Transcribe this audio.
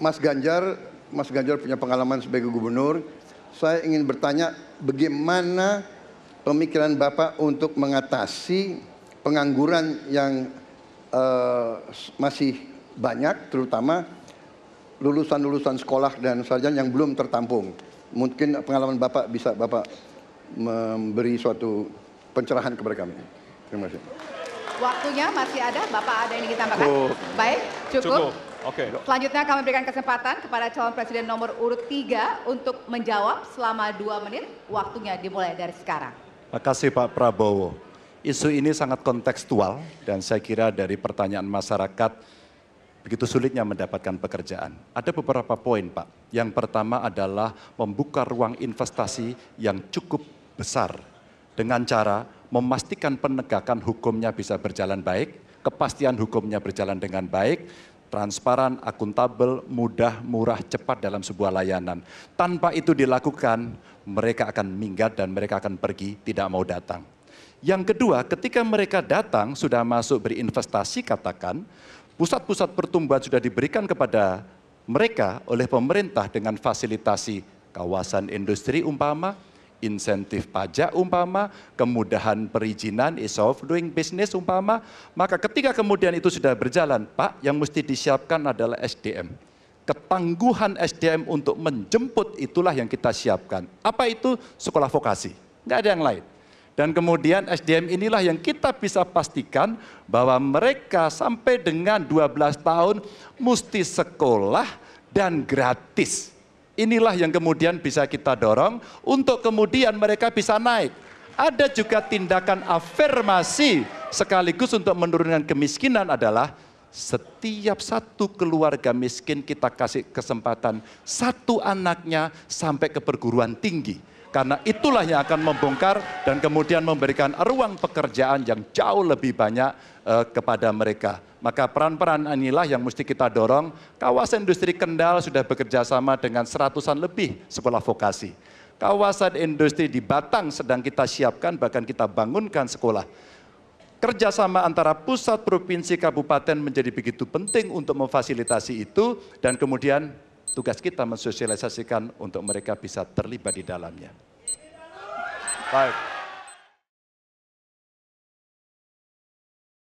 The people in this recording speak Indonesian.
Mas Ganjar, Mas Ganjar punya pengalaman sebagai gubernur. Saya ingin bertanya bagaimana pemikiran Bapak untuk mengatasi pengangguran yang uh, masih banyak terutama lulusan-lulusan sekolah dan sarjana yang belum tertampung. Mungkin pengalaman Bapak bisa Bapak memberi suatu pencerahan kepada kami. Terima kasih. Waktunya masih ada, Bapak ada yang ditambahkan? Oh. Baik, cukup. cukup. Oke. Okay. Selanjutnya kami berikan kesempatan kepada calon presiden nomor urut 3 untuk menjawab selama 2 menit. Waktunya dimulai dari sekarang. Terima kasih Pak Prabowo. Isu ini sangat kontekstual dan saya kira dari pertanyaan masyarakat begitu sulitnya mendapatkan pekerjaan. Ada beberapa poin Pak. Yang pertama adalah membuka ruang investasi yang cukup besar dengan cara memastikan penegakan hukumnya bisa berjalan baik, kepastian hukumnya berjalan dengan baik, transparan, akuntabel, mudah, murah, cepat dalam sebuah layanan. Tanpa itu dilakukan, mereka akan minggat dan mereka akan pergi, tidak mau datang. Yang kedua, ketika mereka datang, sudah masuk berinvestasi, katakan, pusat-pusat pertumbuhan sudah diberikan kepada mereka oleh pemerintah dengan fasilitasi kawasan industri umpama, insentif pajak umpama, kemudahan perizinan, ease of doing business umpama, maka ketika kemudian itu sudah berjalan, Pak, yang mesti disiapkan adalah SDM. Ketangguhan SDM untuk menjemput itulah yang kita siapkan. Apa itu? Sekolah vokasi. Nggak ada yang lain. Dan kemudian SDM inilah yang kita bisa pastikan bahwa mereka sampai dengan 12 tahun mesti sekolah dan gratis. Inilah yang kemudian bisa kita dorong untuk kemudian mereka bisa naik. Ada juga tindakan afirmasi sekaligus untuk menurunkan kemiskinan adalah setiap satu keluarga miskin kita kasih kesempatan satu anaknya sampai ke perguruan tinggi karena itulah yang akan membongkar dan kemudian memberikan ruang pekerjaan yang jauh lebih banyak uh, kepada mereka. Maka peran-peran inilah yang mesti kita dorong. Kawasan industri Kendal sudah bekerja sama dengan seratusan lebih sekolah vokasi. Kawasan industri di Batang sedang kita siapkan, bahkan kita bangunkan sekolah. Kerjasama antara pusat, provinsi, kabupaten menjadi begitu penting untuk memfasilitasi itu, dan kemudian tugas kita mensosialisasikan untuk mereka bisa terlibat di dalamnya. Five.